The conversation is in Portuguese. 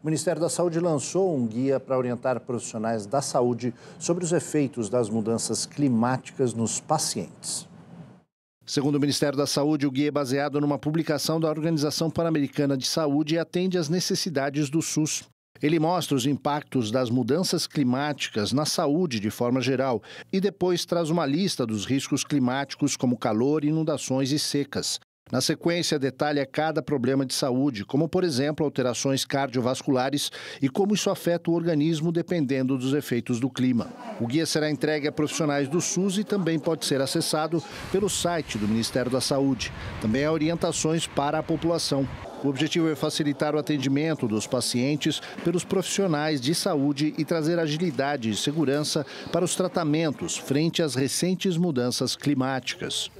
O Ministério da Saúde lançou um guia para orientar profissionais da saúde sobre os efeitos das mudanças climáticas nos pacientes. Segundo o Ministério da Saúde, o guia é baseado numa publicação da Organização Pan-Americana de Saúde e atende às necessidades do SUS. Ele mostra os impactos das mudanças climáticas na saúde de forma geral e depois traz uma lista dos riscos climáticos, como calor, inundações e secas. Na sequência, detalha cada problema de saúde, como, por exemplo, alterações cardiovasculares e como isso afeta o organismo dependendo dos efeitos do clima. O guia será entregue a profissionais do SUS e também pode ser acessado pelo site do Ministério da Saúde. Também há orientações para a população. O objetivo é facilitar o atendimento dos pacientes pelos profissionais de saúde e trazer agilidade e segurança para os tratamentos frente às recentes mudanças climáticas.